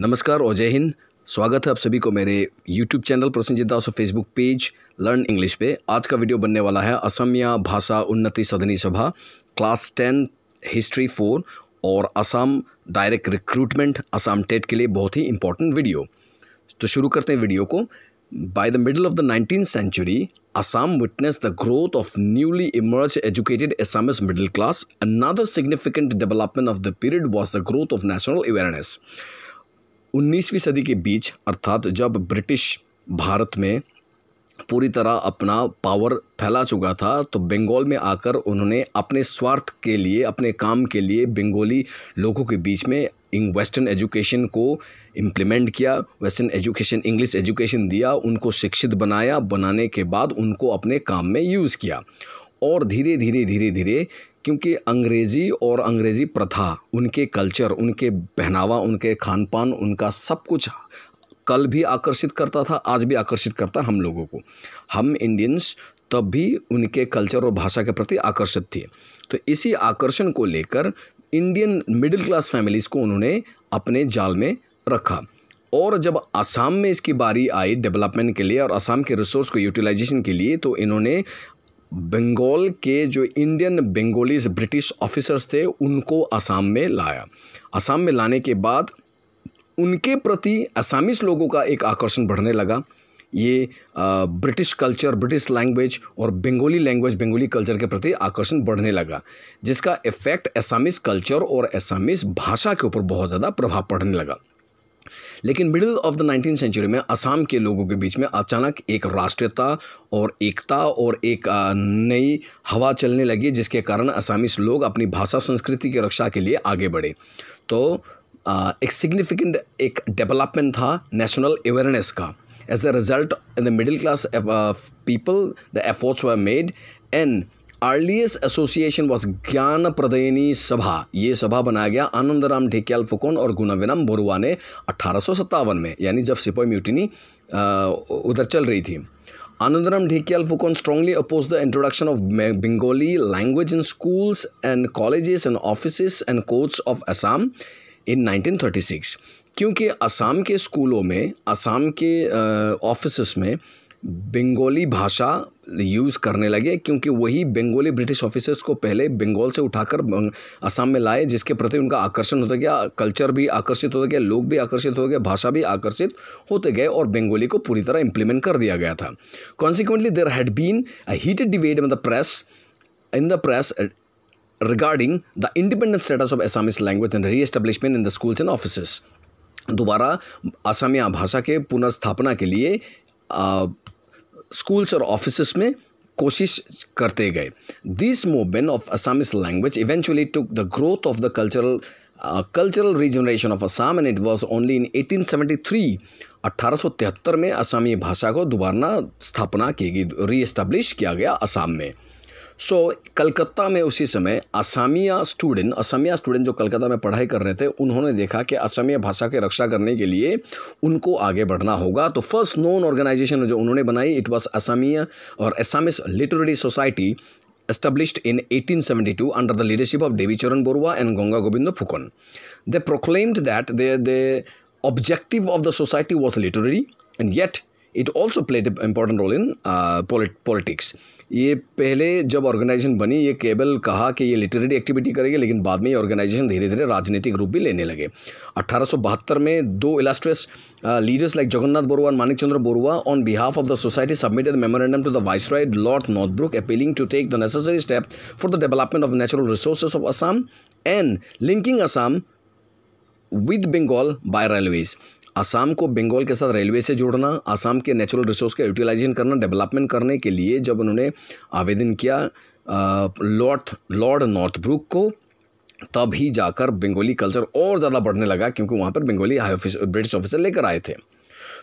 नमस्कार और जय हिंद स्वागत है आप सभी को मेरे YouTube चैनल प्रसन्नजीत दास और फेसबुक पेज लर्न इंग्लिश पे आज का वीडियो बनने वाला है असमिया भाषा उन्नति सदनी सभा क्लास टेन हिस्ट्री फोर और Assam direct recruitment Assam TET के लिए बहुत ही इंपॉर्टेंट वीडियो तो शुरू करते हैं वीडियो को by the middle of the nineteen century Assam witness the growth of newly emerge educated Assamese middle class another significant development of the period was the growth of national awareness 19वीं सदी के बीच अर्थात जब ब्रिटिश भारत में पूरी तरह अपना पावर फैला चुका था तो बंगाल में आकर उन्होंने अपने स्वार्थ के लिए अपने काम के लिए बंगाली लोगों के बीच में इन वेस्टर्न एजुकेशन को इम्प्लीमेंट किया वेस्टर्न एजुकेशन इंग्लिश एजुकेशन दिया उनको शिक्षित बनाया बनाने के बाद उनको अपने काम में यूज़ किया और धीरे धीरे धीरे धीरे क्योंकि अंग्रेज़ी और अंग्रेज़ी प्रथा उनके कल्चर उनके पहनावा उनके खान पान उनका सब कुछ कल भी आकर्षित करता था आज भी आकर्षित करता हम लोगों को हम इंडियंस तब भी उनके कल्चर और भाषा के प्रति आकर्षित थे तो इसी आकर्षण को लेकर इंडियन मिडिल क्लास फैमिलीज़ को उन्होंने अपने जाल में रखा और जब असम में इसकी बारी आई डेवलपमेंट के लिए और असम के रिसोर्स को यूटिलाइजेशन के लिए तो इन्होंने बंगाल के जो इंडियन बंगोलीज ब्रिटिश ऑफिसर्स थे उनको असम में लाया असम में लाने के बाद उनके प्रति असामिस लोगों का एक आकर्षण बढ़ने लगा ये ब्रिटिश कल्चर ब्रिटिश लैंग्वेज और बंगाली लैंग्वेज बंगाली कल्चर के प्रति आकर्षण बढ़ने लगा जिसका इफेक्ट असामिस कल्चर और असामिस भाषा के ऊपर बहुत ज़्यादा प्रभाव पड़ने लगा लेकिन middle of the nineteen century में असम के लोगों के बीच में अचानक एक राष्ट्रीयता और एकता और एक नई हवा चलने लगी जिसके कारण असामीस लोग अपनी भाषा संस्कृति की रक्षा के लिए आगे बढ़े तो एक सिग्निफिकेंट एक डेवलपमेंट था नेशनल अवेयरनेस का as a result in the middle class people the efforts were made and earliest association was Gyan Pradayini सभा ये सभा बनाया गया आनंद राम ढेक्याल फुकोन और गुनाविनम बोरुआ ने अट्ठारह में यानी जब सिपाही म्यूटिनी उधर चल रही थी Anandaram Dhekial Phukan strongly oppose the introduction of Bengali language in schools and college and office and courts of Assam in nineteen क्योंकि असम के स्कूलों में असम के ऑफिस में बंगोली भाषा यूज़ करने लगे क्योंकि वही बंगाली ब्रिटिश ऑफिसर्स को पहले बंगाल से उठाकर असम में लाए जिसके प्रति उनका आकर्षण होता गया कल्चर भी आकर्षित होता गया लोग भी आकर्षित हो गए भाषा भी आकर्षित होते गए और बंगाली को पूरी तरह इम्प्लीमेंट कर दिया गया था consequently there had been a heated debate in the press in the press regarding the independent status of Assamese language and reestablishment in the schools and offices. दोबारा असमिया भाषा के पुनर्स्थापना के लिए uh, स्कूल्स और ऑफिस में कोशिश करते गए this movement of Assamese language eventually took the growth of the cultural cultural regeneration of Assam and it was only in 1873 1873 में असामी भाषा को दोबारा स्थापना की गई री एस्टैब्लिश किया गया असाम में सो so, कलकत्ता में उसी समय असमिया स्टूडेंट असमिया स्टूडेंट जो कलकत्ता में पढ़ाई कर रहे थे उन्होंने देखा कि असमिया भाषा की रक्षा करने के लिए उनको आगे बढ़ना होगा तो फर्स्ट नोन ऑर्गेनाइजेशन जो उन्होंने बनाई इट वॉज असमिया और Assamese literary society established in 1872 under the leadership of Devi Charan borua and Ganga gobind Phukan. They proclaimed that their the objective of the society was literary and yet it also played important role in politics ये पहले जब organisation बनी ये cable कहा कि ये literary activity करेगी लेकिन बाद में ये ऑर्गेनाइजेशन धीरे धीरे राजनीतिक रूप भी लेने लगे अट्ठारह में दो illustrious leaders like Jagannath Barua और Manik Chandra Barua on behalf of the society submitted memorandum to the viceroy lord Brooke appealing to take the necessary step for the development of natural resources of Assam and linking Assam with Bengal by railways Assam को बंगाल के साथ railway से जोड़ना असम के natural resource का utilization करना development करने के लिए जब उन्होंने आवेदन किया लॉर्ड लॉर्ड नॉर्थ ब्रुक को तब ही जाकर बंगाली कल्चर और ज़्यादा बढ़ने लगा क्योंकि वहाँ पर Bengali high office British officer लेकर आए थे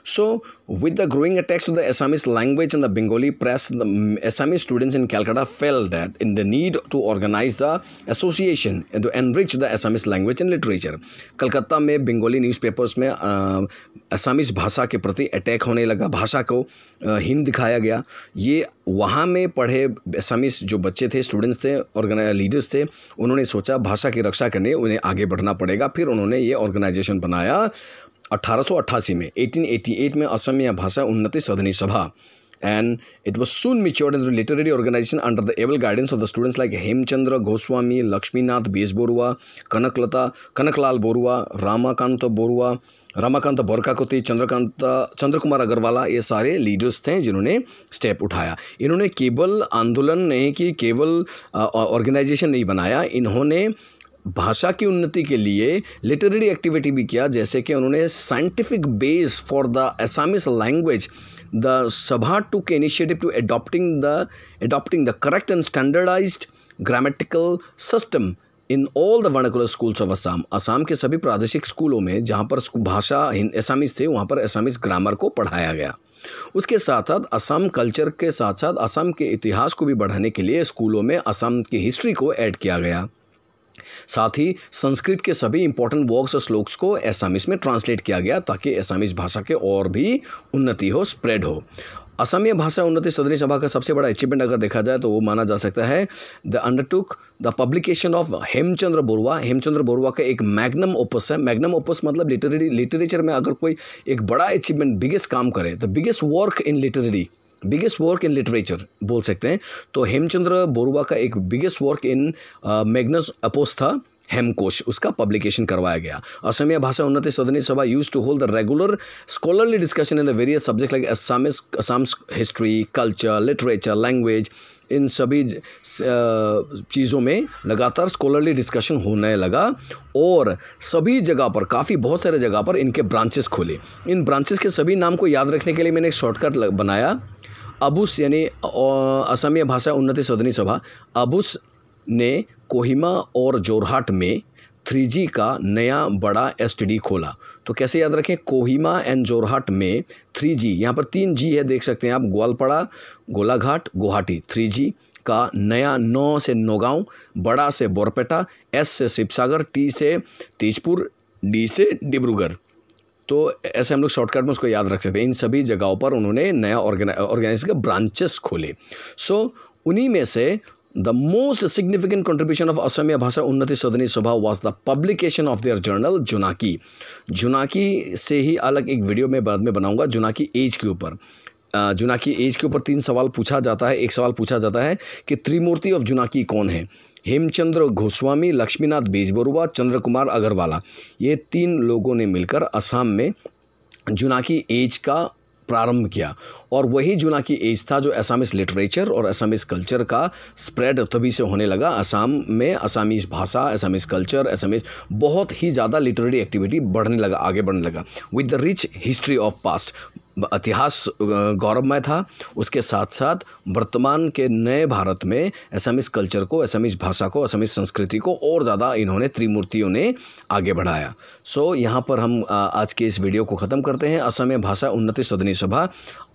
So, with the growing attacks to the Assamese language and the Bengali press, the Assamese students in Calcutta felt that in the need to organize the association and to enrich the Assamese language and literature. Calcutta में Bengali newspapers में असामीस भाषा के प्रति attack होने लगा भाषा को हीन दिखाया गया ये वहाँ में पढ़े असामिस जो बच्चे थे स्टूडेंट्स थे ऑर्गेनाइज लीडर्स थे उन्होंने सोचा भाषा की रक्षा करने उन्हें आगे बढ़ना पड़ेगा फिर उन्होंने ये ऑर्गेनाइजेशन बनाया सौ 1888 में एटीन एट में Asamiya Bhasha Unnati Sadhini Sabha and it was soon mature in literary organization under the able guidance of the students like Hemchandra Goswami Lakshminath Bezbarua Kanaklata Kanaklal Barua Ramakanta Barua Ramakanta Borkakoti Chandrakanta Kumar Agarwala ये सारे लीडर्स थे जिन्होंने स्टेप उठाया इन्होंने केवल आंदोलन नहीं की केवल ऑर्गेनाइजेशन नहीं बनाया इन्होंने भाषा की उन्नति के लिए लिटरेरी एक्टिविटी भी किया जैसे कि उन्होंने scientific base for the Assamese language the Sabha के initiative to adopting the adopting the correct and standardize grammatical system in all the vernacular schools of Assam Assam के सभी प्रादेशिक स्कूलों में जहाँ पर भाषा असामिस थे वहाँ पर असामिस ग्रामर को पढ़ाया गया उसके साथ साथ असम कल्चर के साथ साथ असम के इतिहास को भी बढ़ाने के लिए स्कूलों में असम की हिस्ट्री को ऐड किया गया साथ ही संस्कृत के सभी इंपॉर्टेंट वर्ग्स और श्लोक्स को एसामिस में ट्रांसलेट किया गया ताकि एसामिस भाषा के और भी उन्नति हो स्प्रेड हो असमिया भाषा उन्नति सदरी सभा का सबसे बड़ा अचीवमेंट अगर देखा जाए तो वो माना जा सकता है the undertook the publication of Hemchandra Barua Hemchandra Barua का एक मैग्नम ओपस है मैग्नम ओपस मतलब लिटरेरी लिटरेचर में अगर कोई एक बड़ा अचीवमेंट बिगेस्ट काम करे the biggest work in literary biggest work in literature बोल सकते हैं तो हेमचंद्र बोरुआ का एक biggest work in magnum opus था हेमकोश उसका पब्लिकेशन करवाया गया Asamiya Bhasha Unnati Sadhini Sabha use to hold the regular scholarly discussion in the various subject like Assamese Assam's history culture literature language in सभी चीज़ों में लगातार स्कॉलरली डिस्कशन होने लगा और सभी जगह पर काफ़ी बहुत सारे जगह पर इनके ब्रांचेस खोले इन ब्रांचेस के सभी नाम को याद रखने के लिए मैंने एक शॉर्टकट बनाया अबुस यानी असमिया भाषा उन्नति सदनी सभा अबुस ने कोहिमा और जोरहाट में 3G का नया बड़ा एस खोला तो कैसे याद रखें कोहिमा एंड जोरहाट में 3G जी यहाँ पर तीन जी है देख सकते हैं आप ग्वालपड़ा गोलाघाट गुवाहाटी 3G का नया नौ से नौगांव बड़ा से बोरपेटा एस से शिवसागर टी से तेजपुर डी से डिब्रूगढ़ तो ऐसे हम लोग शॉर्टकट में उसको याद रख सकते हैं इन सभी जगहों पर उन्होंने नया ऑर्गेनाइजेशन के ब्रांचेस खोले सो उन्हीं में से the most significant contribution of Asamiya Bhasha Unnati Sadhini स्वभाव was the publication of their journal Jonaki Jonaki से ही अलग एक वीडियो मैं बाद में बनाऊंगा जुनाकी एज के ऊपर जुनाकी एज के ऊपर तीन सवाल पूछा जाता है एक सवाल पूछा जाता है कि त्रिमूर्ति ऑफ जुनाकी कौन है हेमचंद्र गोस्वामी लक्ष्मीनाथ बेजबरुआ चंद्रकुमार अग्रवाला ये तीन लोगों ने मिलकर असम में जुनाकी एज का प्रारंभ किया और वही जुना की एज था जो असामिस लिटरेचर और असामिस कल्चर का स्प्रेड तभी से होने लगा असम में असामीज भाषा असामिस कल्चर असामिस बहुत ही ज़्यादा लिटरेरी एक्टिविटी बढ़ने लगा आगे बढ़ने लगा with the rich history of past इतिहास गौरवमय था उसके साथ साथ वर्तमान के नए भारत में असमिस कल्चर को असमिस भाषा को असमिस संस्कृति को और ज़्यादा इन्होंने त्रिमूर्तियों ने आगे बढ़ाया सो so, यहाँ पर हम आज के इस वीडियो को ख़त्म करते हैं असमिया भाषा उन्नति सदनी सभा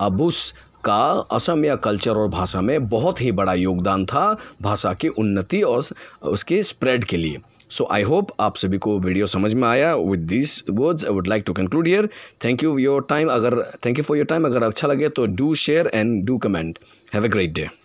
अबू रूस का या कल्चर और भाषा में बहुत ही बड़ा योगदान था भाषा की उन्नति और उसके स्प्रेड के लिए सो आई होप आप सभी को वीडियो समझ में आया with this words I would like to conclude yeah thank you your time अगर thank you for your time अगर अच्छा लगे तो do share and do comment have a great day